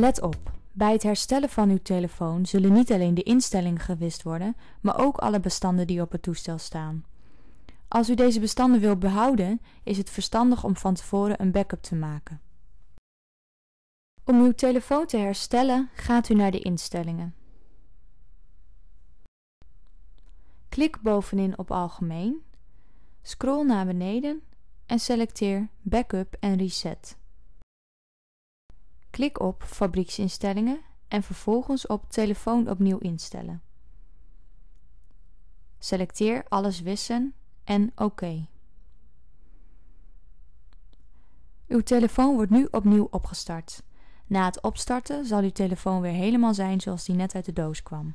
Let op, bij het herstellen van uw telefoon zullen niet alleen de instellingen gewist worden, maar ook alle bestanden die op het toestel staan. Als u deze bestanden wilt behouden, is het verstandig om van tevoren een backup te maken. Om uw telefoon te herstellen, gaat u naar de instellingen. Klik bovenin op Algemeen, scroll naar beneden en selecteer Backup en Reset. Klik op Fabrieksinstellingen en vervolgens op Telefoon opnieuw instellen. Selecteer Alles wissen en OK. Uw telefoon wordt nu opnieuw opgestart. Na het opstarten zal uw telefoon weer helemaal zijn zoals die net uit de doos kwam.